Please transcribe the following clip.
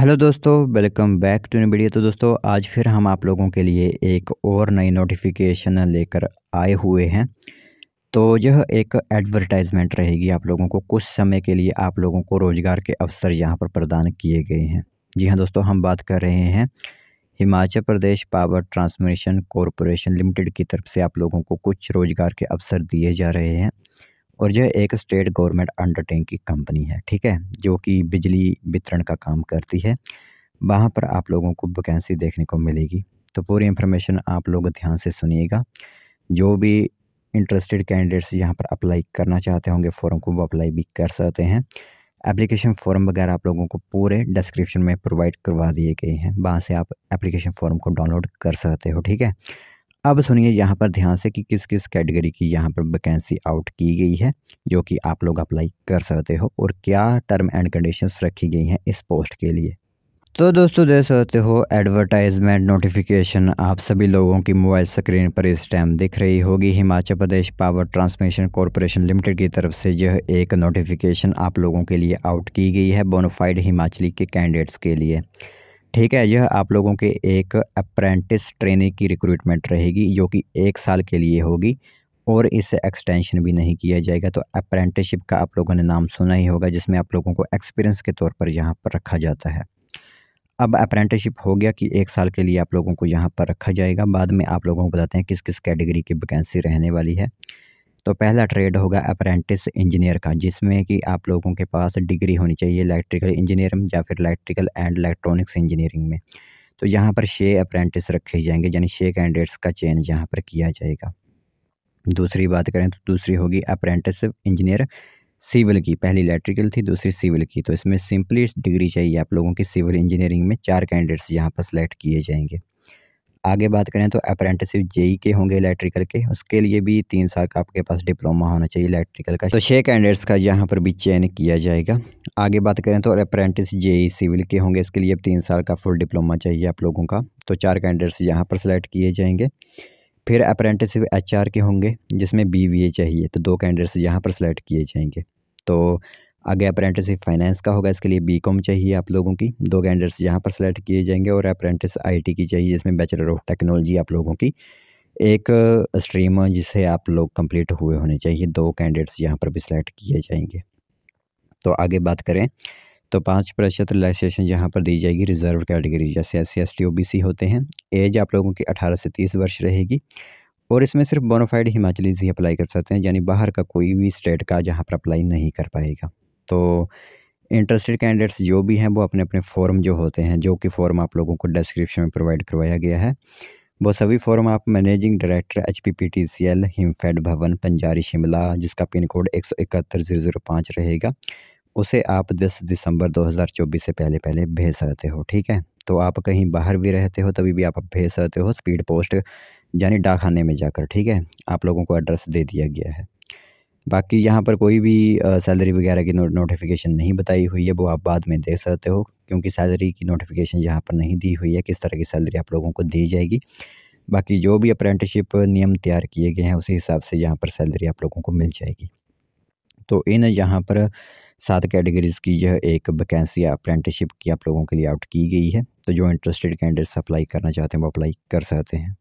hello दोस्तों welcome back to new video तो दोस्तों आज फिर हम आप लोगों के लिए एक और नई नोटिफिकेशन लेकर आए हुए हैं तो यह एक एडवर्टाइजमेंट रहेगी आप लोगों को कुछ समय के लिए आप लोगों को रोज़गार के अवसर यहाँ पर प्रदान किए गए हैं जी हाँ दोस्तों हम बात कर रहे हैं Himachal Pradesh power transmission corporation limited की तरफ से आप लोगों को कुछ रोज़गार के अवसर दिए जा रहे हैं और यह एक स्टेट गवर्नमेंट अंडरटेक की कंपनी है ठीक है जो कि बिजली वितरण का काम करती है वहाँ पर आप लोगों को वैकेंसी देखने को मिलेगी तो पूरी इन्फॉर्मेशन आप लोग ध्यान से सुनिएगा जो भी इंटरेस्टेड कैंडिडेट्स यहाँ पर अप्लाई करना चाहते होंगे फॉर्म को वो अप्लाई भी कर सकते हैं एप्लीकेशन फॉर्म वगैरह आप लोगों को पूरे डिस्क्रिप्शन में प्रोवाइड करवा दिए गए हैं वहाँ से आप एप्लीकेशन फॉर्म को डाउनलोड कर सकते हो ठीक है अब सुनिए यहाँ पर ध्यान से कि किस किस कैटेगरी की यहाँ पर वैकेंसी आउट की गई है जो कि आप लोग अप्लाई कर सकते हो और क्या टर्म एंड कंडीशंस रखी गई हैं इस पोस्ट के लिए तो दोस्तों देख सकते हो एडवर्टाइजमेंट नोटिफिकेशन आप सभी लोगों की मोबाइल स्क्रीन पर इस टाइम दिख रही होगी Himachal Pradesh power transmission corporation limited की तरफ से यह एक नोटिफिकेशन आप लोगों के लिए आउट की गई है बोनोफाइड हिमाचली के कैंडिडेट्स के लिए ठीक है यह आप लोगों के एक अप्रेंटिस ट्रेनिंग की रिक्रूटमेंट रहेगी जो कि एक साल के लिए होगी और इसे एक्सटेंशन भी नहीं किया जाएगा तो अप्रेंटिसशिप का आप लोगों ने नाम सुना ही होगा जिसमें आप लोगों को एक्सपीरियंस के तौर पर यहाँ पर रखा जाता है अब अप्रेंटिसशिप हो गया कि एक साल के लिए आप लोगों को यहाँ पर रखा जाएगा बाद में आप लोगों को बताते हैं किस किस कैटेगरी की वैकेंसी रहने वाली है तो पहला ट्रेड होगा अप्रेंटिस इंजीनियर का जिसमें कि आप लोगों के पास डिग्री होनी चाहिए इलेक्ट्रिकल इंजीनियर में या फिर इलेक्ट्रिकल एंड इलेक्ट्रॉनिक्स इंजीनियरिंग में तो यहाँ पर छः अप्रेंटिस रखे जाएंगे यानी छः कैंडिडेट्स का चयन यहाँ पर किया जाएगा दूसरी बात करें तो दूसरी होगी अप्रेंटिस इंजीनियर सिविल की पहली इलेक्ट्रिकल थी दूसरी सिविल की तो इसमें सिंपली डिग्री चाहिए आप लोगों की सिविल इंजीनियरिंग में चार कैंडिडेट्स यहाँ पर सिलेक्ट किए जाएंगे आगे बात करें तो अप्रेंटिसिप जेई के होंगे इलेक्ट्रिकल के उसके लिए भी तीन साल का आपके पास डिप्लोमा होना चाहिए इलेक्ट्रिकल का तो छः कैंडिडेट्स का यहाँ पर भी चयन किया जाएगा आगे बात करें तो अप्रेंटिस जेई सिविल के होंगे इसके लिए तीन साल का फुल डिप्लोमा चाहिए आप लोगों का तो चार कैंडिडेट्स यहाँ पर सेलेक्ट किए जाएंगे फिर अप्रेंटिसिप एच के होंगे जिसमें बी चाहिए तो दो कैंडिडेट्स यहाँ पर सेलेक्ट किए जाएंगे तो आगे अप्रेंटिस फाइनेंस का होगा इसके लिए बी कॉम चाहिए आप लोगों की दो कैंडिडेट्स यहाँ पर सेलेक्ट किए जाएंगे और अप्रेंटिस आई टी की चाहिए जिसमें बैचलर ऑफ टेक्नोलॉजी आप लोगों की एक स्ट्रीम जिसे आप लोग कंप्लीट हुए होने चाहिए दो कैंडिडेट्स यहाँ पर भी सिलेक्ट किए जाएंगे तो आगे बात करें तो पाँच प्रतिशत रिलैक्सेशन यहाँ पर दी जाएगी रिजर्व कैटेगरी जैसे S C S T O B C होते हैं एज आप लोगों की अठारह से तीस वर्ष रहेगी और इसमें सिर्फ बोनोफाइड हिमाचलीज ही अप्लाई कर सकते हैं यानी बाहर का कोई भी स्टेट का जहाँ पर अप्लाई नहीं कर पाएगा तो इंटरेस्टेड कैंडिडेट्स जो भी हैं वो अपने अपने फॉर्म जो होते हैं जो कि फॉर्म आप लोगों को डिस्क्रिप्शन में प्रोवाइड करवाया गया है वो सभी फॉर्म आप managing director H P P T C L Himfed Bhawan Panjari Shimla जिसका पिन कोड एक सौ इकहत्तर जीरो जीरो पाँच रहेगा उसे आप दस दिसंबर दो हज़ार चौबीस से पहले पहले भेज सकते हो ठीक है तो आप कहीं बाहर भी रहते हो तभी भी आप भेज सकते हो स्पीड पोस्ट यानी डाकखाने में जाकर ठीक है आप लोगों को एड्रेस दे दिया गया है बाकी यहाँ पर कोई भी सैलरी वगैरह की नोटिफिकेशन नहीं बताई हुई है वो आप बाद में देख सकते हो क्योंकि सैलरी की नोटिफिकेशन यहाँ पर नहीं दी हुई है किस तरह की सैलरी आप लोगों को दी जाएगी बाकी जो भी अप्रेंटिसशिप नियम तैयार किए गए हैं उसी हिसाब से यहाँ पर सैलरी आप लोगों को मिल जाएगी तो इन यहाँ पर सात कैटेगरीज़ की यह एक वैकेंसी अप्रेंटिसशिप की आप लोगों के लिए आउट की गई है तो जो इंटरेस्टेड कैंडिडेट्स अप्लाई करना चाहते हैं वो अप्लाई कर सकते हैं